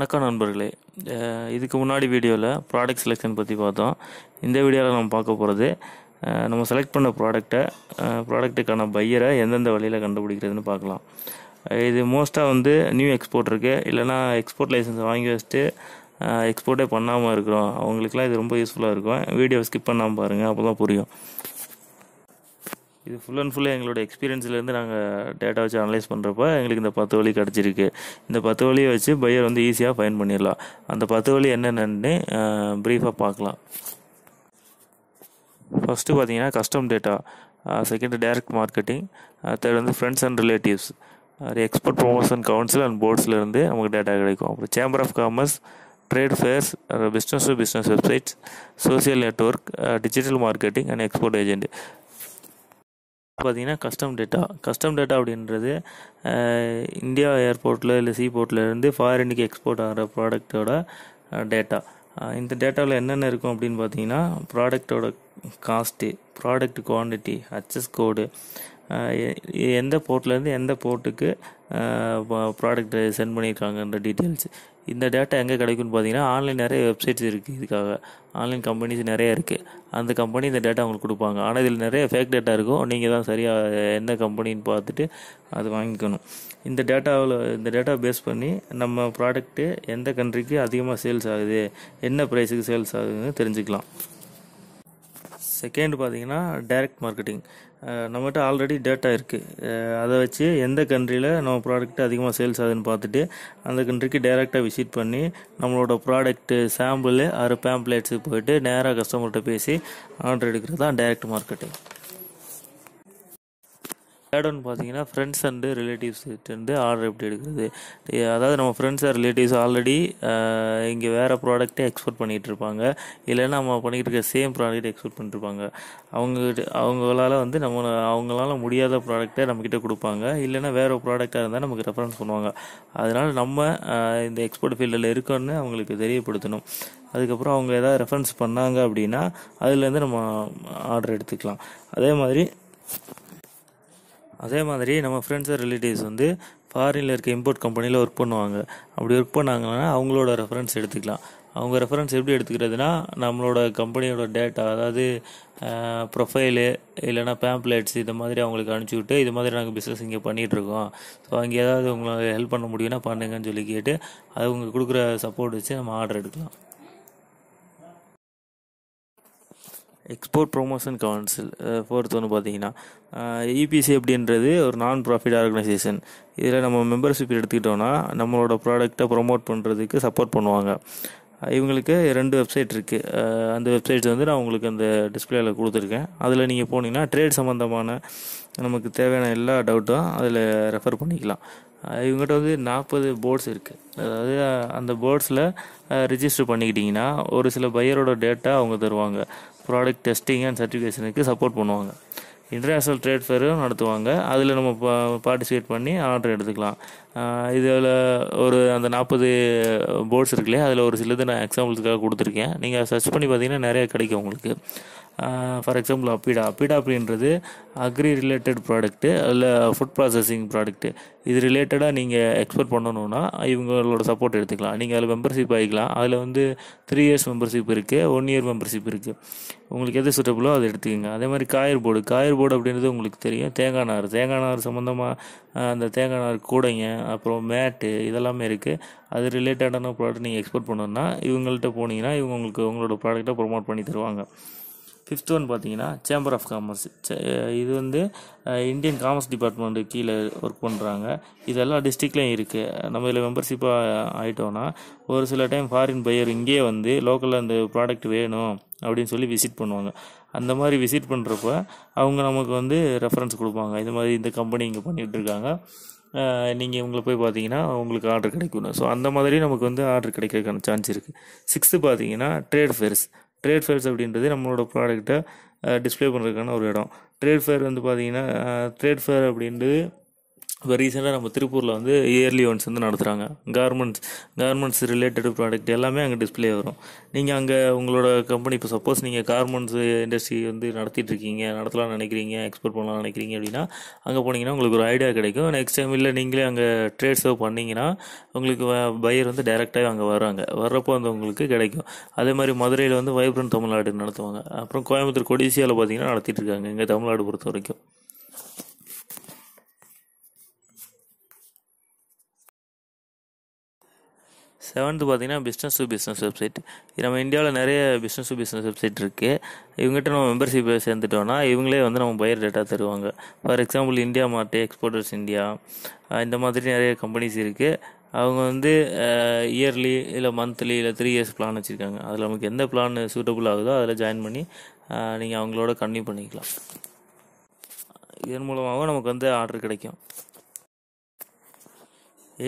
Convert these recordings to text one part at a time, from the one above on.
வணக்கம் நண்பர்களே இதுக்கு முன்னாடி வீடியோவில் ப்ராடக்ட் செலெக்ஷன் பற்றி பார்த்தோம் இந்த வீடியோவில் நம்ம பார்க்க போகிறது நம்ம செலக்ட் பண்ண ப்ராடக்டை ப்ராடக்ட்டுக்கான பையரை எந்தெந்த வழியில் கண்டுபிடிக்கிறதுன்னு பார்க்கலாம் இது மோஸ்ட்டாக வந்து நியூ எக்ஸ்போர்ட் இருக்குது இல்லைனா எக்ஸ்போர்ட் லைசன்ஸ் வாங்கி வச்சுட்டு எக்ஸ்போர்ட்டே பண்ணாமல் இருக்கிறோம் அவங்களுக்குலாம் இது ரொம்ப யூஸ்ஃபுல்லாக இருக்கும் வீடியோ ஸ்கிப் பண்ணாமல் பாருங்கள் அப்போ தான் புரியும் இது ஃபுல் அண்ட் ஃபுல்லாக எங்களோட எக்ஸ்பீரியன்ஸ்லேருந்து நாங்கள் டேட்டா வச்சு அனலைஸ் பண்ணுறப்ப எங்களுக்கு இந்த பத்து வழி கிடச்சிருக்கு இந்த பத்து வழியை வச்சு பையர் வந்து ஈஸியாக ஃபைன் பண்ணிடலாம் அந்த பத்து வழி என்னென்னு ப்ரீஃபாக பார்க்கலாம் ஃபஸ்ட்டு பார்த்தீங்கன்னா custom data second direct marketing third வந்து ஃப்ரெண்ட்ஸ் அண்ட் ரிலேட்டிவ்ஸ் அது எக்ஸ்போர்ட் ப்ரொமோஷன் கவுன்சில் அண்ட் போர்ட்ஸ்லேருந்து நமக்கு டேட்டா கிடைக்கும் அப்புறம் chamber of commerce trade fairs business to business websites social network digital marketing and export agent பார்த்திங்கன்னா custom data custom data அப்படின்றது India ஏர்போர்ட்டில் இல்லை சி இருந்து ஃபாரினுக்கு எக்ஸ்போர்ட் ஆகிற ப்ராடக்டோட டேட்டா இந்த டேட்டாவில் என்னென்ன இருக்கும் அப்படின்னு பார்த்தீங்கன்னா ப்ராடக்டோட cost product quantity HS code எந்த போர்ட்லேருந்து எந்த போர்ட்டுக்கு ப்ராடக்ட் சென்ட் பண்ணியிருக்காங்கன்ற டீட்டெயில்ஸ் இந்த டேட்டா எங்கே கிடைக்கும்னு பார்த்தீங்கன்னா ஆன்லைன் நிறைய வெப்சைட்ஸ் இருக்குது இதுக்காக ஆன்லைன் கம்பெனிஸ் நிறைய இருக்குது அந்த கம்பெனி இந்த டேட்டா உங்களுக்கு கொடுப்பாங்க ஆனால் இதில் நிறைய ஃபேக் டேட்டா இருக்கும் நீங்கள் தான் சரியாக என்ன கம்பெனின்னு பார்த்துட்டு அது வாங்கிக்கணும் இந்த டேட்டாவில் இந்த டேட்டா பேஸ் பண்ணி நம்ம ப்ராடக்ட்டு எந்த கண்ட்ரிக்கு அதிகமாக சேல்ஸ் ஆகுது என்ன ப்ரைஸுக்கு சேல்ஸ் ஆகுதுன்னு தெரிஞ்சுக்கலாம் செகண்ட் பார்த்தீங்கன்னா டைரக்ட் மார்க்கெட்டிங் நம்மகிட்ட ஆல்ரெடி டேட்டா இருக்குது அதை வச்சு எந்த கண்ட்ரியில் நம்ம ப்ராடக்ட் அதிகமாக சேல்ஸ் ஆகுதுன்னு பார்த்துட்டு அந்த கண்ட்ரிக்கு டேரெக்டாக விசிட் பண்ணி நம்மளோட ப்ராடக்ட்டு சாம்பிள் ஆறு பேம்ப்ளேட்ஸுக்கு போயிட்டு நேராக கஸ்டமர்கிட்ட பேசி ஆர்டர் எடுக்கிறது தான் டைரக்ட் மார்க்கெட்டிங் தேர்ட் ஒன் பார்த்தீங்கன்னா ஃப்ரெண்ட்ஸ் அண்டு ரிலேட்டிவ்ஸ்கிட்டேருந்து ஆர்டர் எப்படி எடுக்கிறது அதாவது நம்ம ஃப்ரெண்ட்ஸ் அண்ட் ரிலேட்டிவ்ஸ் ஆல்ரெடி இங்கே வேறு ப்ராடக்ட்டே எக்ஸ்போர்ட் பண்ணிகிட்டு இருப்பாங்க இல்லைன்னா நம்ம பண்ணிக்கிட்டு இருக்க சேம் ப்ராடக்ட் எக்ஸ்போர்ட் பண்ணிருப்பாங்க அவங்க அவங்களால வந்து நம்ம அவங்களால முடியாத ப்ராடக்டே நம்மக்கிட்ட கொடுப்பாங்க இல்லைன்னா வேறு ப்ராடக்டாக இருந்தால் நமக்கு ரெஃபரன்ஸ் பண்ணுவாங்க அதனால் நம்ம இந்த எக்ஸ்போர்ட் ஃபீல்டில் இருக்கோன்னு அவங்களுக்கு தெரியப்படுத்தணும் அதுக்கப்புறம் அவங்க ஏதாவது ரெஃபரன்ஸ் பண்ணாங்க அப்படின்னா அதுலேருந்து நம்ம ஆர்டர் எடுத்துக்கலாம் அதே மாதிரி அதே மாதிரி நம்ம ஃப்ரெண்ட்ஸ் ரிலேட்டிவ்ஸ் வந்து ஃபாரினில் இருக்க இம்போர்ட் கம்பெனியில் ஒர்க் பண்ணுவாங்க அப்படி ஒர்க் பண்ணாங்கன்னா அவங்களோட ரெஃபரன்ஸ் எடுத்துக்கலாம் அவங்க ரெஃபரன்ஸ் எப்படி எடுத்துக்கிறதுனா நம்மளோட கம்பெனியோட டேட்டா அதாவது ப்ரொஃபைலு இல்லைனா பேம்ப்ளேட்ஸ் இது மாதிரி அவங்களுக்கு அனுப்பிச்சி விட்டு இது மாதிரி நாங்கள் பிஸ்னஸ் இங்கே பண்ணிகிட்ருக்கோம் ஸோ அங்கே ஏதாவது உங்களை ஹெல்ப் பண்ண முடியும்னா பண்ணுங்கன்னு சொல்லி கேட்டு அது உங்களுக்கு கொடுக்குற சப்போர்ட் வச்சு நம்ம ஆர்டர் எடுக்கலாம் எக்ஸ்போர்ட் ப்ரொமோஷன் கவுன்சில் ஃபோர்த் ஒன்று பார்த்தீங்கன்னா இபிசி அப்படின்றது ஒரு நான் ப்ராஃபிட் ஆர்கனைசேஷன் இதில் நம்ம மெம்பர்ஷிப் எடுத்துக்கிட்டோன்னா நம்மளோட ப்ராடக்டை ப்ரொமோட் பண்ணுறதுக்கு சப்போர்ட் பண்ணுவாங்க இவங்களுக்கு ரெண்டு வெப்சைட் இருக்குது அந்த வெப்சைட்ஸ் வந்து நான் உங்களுக்கு அந்த டிஸ்பிளேயில் கொடுத்துருக்கேன் அதில் நீங்கள் போனீங்கன்னா ட்ரேட் சம்மந்தமான நமக்கு தேவையான எல்லா டவுட்டும் அதில் ரெஃபர் பண்ணிக்கலாம் இவங்ககிட்ட வந்து நாற்பது போர்ட்ஸ் இருக்குது அதாவது அந்த போர்ட்ஸில் ரிஜிஸ்டர் பண்ணிக்கிட்டிங்கன்னா ஒரு சில பையரோட டேட்டா அவங்க தருவாங்க ப்ராடக்ட் டெஸ்டிங் அண்ட் சர்டிஃபிகேஷனுக்கு சப்போர்ட் பண்ணுவாங்க இன்டர்நேஷ்னல் ட்ரேட் ஃபேரும் நடத்துவாங்க அதில் நம்ம பா பார்ட்டிசிபேட் பண்ணி ஆர்டர் எடுத்துக்கலாம் இதில் ஒரு அந்த நாற்பது போர்ட்ஸ் இருக்கு இல்லையா அதில் ஒரு சிலது நான் எக்ஸாம்பிள்ஸுக்காக கொடுத்துருக்கேன் நீங்கள் சர்ச் பண்ணி பார்த்தீங்கன்னா நிறைய கிடைக்கும் உங்களுக்கு ஃபார் எக்ஸாம்பிள் அப்பிடா அப்பிடா அப்படின்றது அக்ரி ரிலேட்டட் ப்ராடக்ட்டு அதில் ஃபுட் ப்ராசஸிங் ப்ராடக்ட்டு இது ரிலேட்டடாக நீங்கள் எக்ஸ்போர்ட் பண்ணணுன்னா இவங்களோட சப்போர்ட் எடுத்துக்கலாம் நீங்கள் அதில் மெம்பர்ஷிப் ஆகிக்கலாம் அதில் வந்து த்ரீ இயர்ஸ் மெம்பர்ஷிப் இருக்குது ஒன் இயர் மெம்பர்ஷிப் இருக்குது உங்களுக்கு எது சுட்டபுளோ அதை எடுத்துக்கோங்க அதே மாதிரி காயர் போர்டு காயர் போர்டு அப்படின்றது உங்களுக்கு தெரியும் தேங்காய் நார் தேங்காய் நார் சம்மந்தமாக அந்த தேங்காய் நார் கூடைங்க அப்புறம் மேட்டு இதெல்லாமே இருக்குது அது ரிலேட்டடான ப்ராடக்ட் நீங்கள் எக்ஸ்போர்ட் பண்ணணுன்னா இவங்கள்ட்ட போனீங்கன்னா இவங்க உங்களுக்கு உங்களோட ப்ராடக்ட்டை ப்ரொமோட் பண்ணி தருவாங்க ஃபிஃப்த் ஒன் பார்த்தீங்கன்னா சேம்பர் ஆஃப் காமர்ஸ் இது வந்து இந்தியன் காமர்ஸ் டிபார்ட்மெண்ட்டு கீழே ஒர்க் பண்ணுறாங்க இதெல்லாம் டிஸ்ட்ரிக்ட்லேயும் இருக்குது நம்ம இதில் மெம்பர்ஷிப்பாக ஆகிட்டோன்னா ஒரு சில டைம் ஃபாரின் பையர் இங்கேயே வந்து லோக்கலில் அந்த ப்ராடக்ட் வேணும் அப்படின்னு சொல்லி விசிட் பண்ணுவாங்க அந்த மாதிரி விசிட் பண்ணுறப்ப அவங்க நமக்கு வந்து ரெஃபரன்ஸ் கொடுப்பாங்க இது மாதிரி இந்த கம்பெனி இங்கே பண்ணிகிட்ருக்காங்க நீங்கள் இவங்களை போய் பார்த்தீங்கன்னா உங்களுக்கு ஆர்டர் கிடைக்கும் ஸோ அந்த மாதிரி நமக்கு வந்து ஆர்டர் கிடைக்கிறதுக்கான சான்ஸ் இருக்குது சிக்ஸ்த்து பார்த்தீங்கன்னா ட்ரேட் ஃபேர்ஸ் ட்ரேட் ஃபேர்ஸ் அப்படின்றது நம்மளோட ப்ராடக்ட்டை டிஸ்பிளே பண்ணுறதுக்கான ஒரு இடம் ட்ரேட் ஃபேர் வந்து பார்த்தீங்கன்னா ட்ரேட் ஃபேர் அப்படின்றது இப்போ ரீசெண்டாக நம்ம திருப்பூரில் வந்து இயர்லி ஒன்ஸ் வந்து நடத்துகிறாங்க கார்மெண்ட்ஸ் கார்மெண்ட்ஸ் ரிலேட்டட் ப்ராடக்ட் எல்லாமே அங்கே டிஸ்பிளே வரும் நீங்கள் அங்கே உங்களோட கம்பெனி இப்போ சப்போஸ் நீங்கள் கார்மெண்ட்ஸ் இண்டஸ்ட்ரி வந்து நடத்திட்டு இருக்கீங்க நடத்தலாம்னு நினைக்கிறீங்க எக்ஸ்போர்ட் பண்ணலாம்னு நினைக்கிறீங்க அப்படின்னா அங்கே போனீங்கன்னா உங்களுக்கு ஒரு ஐடியா கிடைக்கும் நெக்ஸ்ட் டைம் இல்லை நீங்களே அங்கே ட்ரேட் சர்வ் பண்ணிங்கன்னா உங்களுக்கு பையர் வந்து டைரெக்டாக அங்கே வர்றாங்க வர்றப்போ அந்த உங்களுக்கு கிடைக்கும் அதே மாதிரி மதுரையில் வந்து வைப்ரன் தமிழ்நாடு நடத்துவாங்க அப்புறம் கோயம்புத்தூர் கொடிசியாவில் பார்த்தீங்கன்னா நடத்திட்டு இருக்காங்க இங்கே தமிழ்நாடு பொறுத்த வரைக்கும் செவன்த்து பார்த்தீங்கன்னா பிஸ்னஸ் டு பிஸ்னஸ் வெப்சைட் நம்ம இந்தியாவில் நிறைய பிஸ்னஸ் டு பிஸ்னஸ் வெப்சைட் இருக்குது இவங்ககிட்ட நம்ம மெம்பர்ஷிப் சேர்ந்துட்டோன்னா இவங்களே வந்து நம்ம பயர் டேட்டா தருவாங்க for example India Mart exporters India இந்த மாதிரி நிறைய கம்பெனிஸ் இருக்குது அவங்க வந்து இயர்லி இல்லை மந்த்லி இல்லை த்ரீ இயர்ஸ் பிளான் வச்சுருக்காங்க அதில் நமக்கு எந்த பிளான் சூட்டபுள் ஆகுதோ அதில் ஜாயின் பண்ணி நீங்கள் அவங்களோட கன்னியூ பண்ணிக்கலாம் இதன் மூலமாகவும் நமக்கு வந்து ஆர்டர் கிடைக்கும்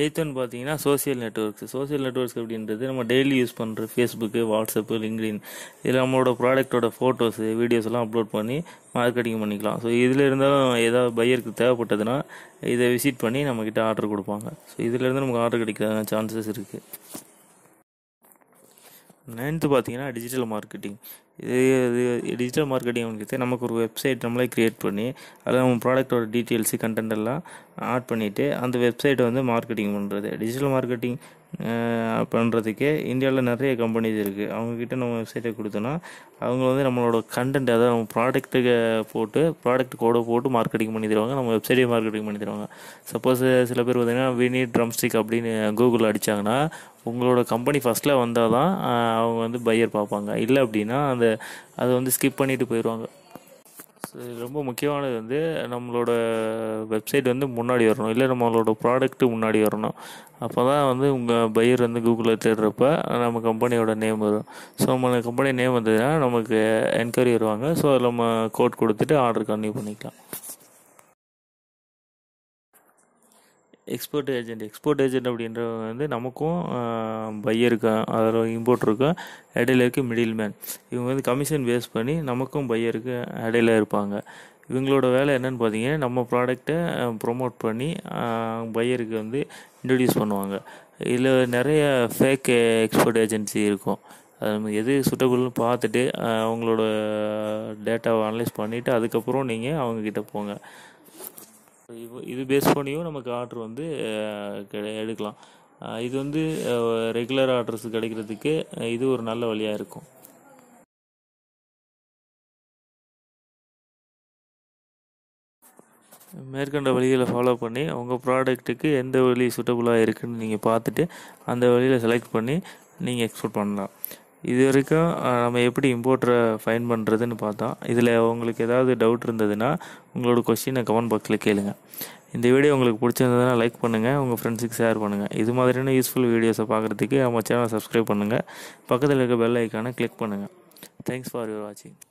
எயித்துன்னு பார்த்தீங்கன்னா சோசியல் நெட்ஒர்க்ஸ் சோசியல் நெட்ஒர்க்ஸ் அப்படின்றது நம்ம டெய்லி யூஸ் பண்ணுற ஃபேஸ்புக்கு வாட்ஸ்அப்பு லிங்க்டின் இதில் நம்மளோட ப்ராடக்டோட ஃபோட்டோஸு வீடியோஸ்லாம் அப்லோட் பண்ணி மார்க்கெட்டிங் பண்ணிக்கலாம் ஸோ இதில் இருந்தாலும் ஏதாவது பையருக்கு தேவைப்பட்டதுன்னா இதை விசிட் பண்ணி நம்மக்கிட்ட ஆர்டர் கொடுப்பாங்க ஸோ இதிலேருந்து நமக்கு ஆர்டர் கிடைக்கிற சான்சஸ் இருக்குது நைன்த்து பார்த்தீங்கன்னா டிஜிட்டல் மார்க்கெட்டிங் இது டிஜிட்டல் மார்க்கெட்டிங் அப்படிங்கிறது நமக்கு ஒரு வெப்சைட் நம்மளே க்ரியேட் பண்ணி அதில் நம்ம ப்ராடக்டோட டீட்டெயில்ஸு கண்டென்ட் எல்லாம் ஆட் பண்ணிவிட்டு அந்த வெப்சைட்டை வந்து மார்க்கெட்டிங் பண்ணுறது டிஜிட்டல் மார்க்கெட்டிங் பண்ணுறதுக்கே இந்தியாவில் நிறைய கம்பெனிஸ் இருக்குது அவங்கக்கிட்ட நம்ம வெப்சைட்டை கொடுத்தோன்னா அவங்க வந்து நம்மளோட கண்டென்ட் அதாவது நம்ம ப்ராடக்ட்டுக்கு போட்டு ப்ராடக்ட் கோடை போட்டு மார்க்கெட்டிங் பண்ணி தருவாங்க நம்ம வெப்சைட்டே மார்க்கெட்டிங் பண்ணி தருவாங்க சப்போஸ் சில பேர் பார்த்திங்கன்னா வினி ட்ரம்ஸ்டிக் அப்படின்னு கூகுளில் அடித்தாங்கன்னா உங்களோட கம்பெனி ஃபஸ்ட்டில் வந்தால் தான் அவங்க வந்து பையர் பார்ப்பாங்க இல்லை அப்படின்னா அந்த அதை வந்து ஸ்கிப் பண்ணிட்டு போயிடுவாங்க ரொம்ப முக்கியமானது வந்து நம்மளோட வெப்சைட் வந்து முன்னாடி வரணும் இல்லை நம்மளோட ப்ராடக்ட்டு முன்னாடி வரணும் அப்போ தான் வந்து உங்கள் பையர் வந்து கூகுளில் தேடுறப்ப நம்ம கம்பெனியோட நேம் வரும் ஸோ நம்ம கம்பெனி நேம் வந்ததுன்னா நமக்கு என்கொயரி வருவாங்க ஸோ நம்ம கோட் கொடுத்துட்டு ஆர்டர் கன்னியூ பண்ணிக்கலாம் எக்ஸ்போர்ட் ஏஜென்ட் எக்ஸ்போர்ட் ஏஜென்ட் அப்படின்றவங்க வந்து நமக்கும் பையருக்கு அதில் இருக்கும் இடையில இருக்க மிடில் மேன் இவங்க வந்து கமிஷன் பேஸ் பண்ணி நமக்கும் பையருக்கு இடையில இருப்பாங்க இவங்களோட வேலை என்னென்னு பார்த்தீங்கன்னா நம்ம ப்ராடக்டை ப்ரொமோட் பண்ணி பையருக்கு வந்து இன்ட்ரடியூஸ் பண்ணுவாங்க இதில் நிறைய ஃபேக் எக்ஸ்போர்ட் ஏஜென்சி இருக்கும் அது நம்ம எது சுட்டபுள்னு பார்த்துட்டு அவங்களோட டேட்டாவை அனலைஸ் பண்ணிவிட்டு அதுக்கப்புறம் நீங்கள் அவங்கக்கிட்ட போங்க இது இது பேஸ் பண்ணியும் நமக்கு ஆர்டர் வந்து எடுக்கலாம் இது வந்து ரெகுலர் ஆர்டர்ஸ் கிடைக்கிறதுக்கு இது ஒரு நல்ல வழியாக இருக்கும் மேற்கண்ட வழிகளை ஃபாலோ பண்ணி உங்கள் ப்ராடக்ட்டுக்கு எந்த வழி சுட்டபுளாக இருக்குதுன்னு நீங்கள் பார்த்துட்டு அந்த வழியில் செலக்ட் பண்ணி நீங்கள் எக்ஸ்போர்ட் பண்ணலாம் இது வரைக்கும் நம்ம எப்படி இம்போர்ட்டரை ஃபைன் பண்ணுறதுன்னு பார்த்தோம் இதில் உங்களுக்கு ஏதாவது டவுட் இருந்ததுன்னா உங்களோட கொஸ்டினை கமெண்ட் பாக்ஸில் கேளுங்கள் இந்த வீடியோ உங்களுக்கு பிடிச்சிருந்ததுனா லைக் பண்ணுங்கள் உங்கள் ஃப்ரெண்ட்ஸுக்கு ஷேர் பண்ணுங்கள் இது மாதிரியான யூஸ்ஃபுல் வீடியோஸை பார்க்குறதுக்கு நம்ம சேனலை சப்ஸ்கிரைப் பண்ணுங்கள் பக்கத்தில் இருக்க பெல் ஐக்கானை கிளிக் பண்ணுங்கள் தேங்க்ஸ் ஃபார் யுவர் வாட்சிங்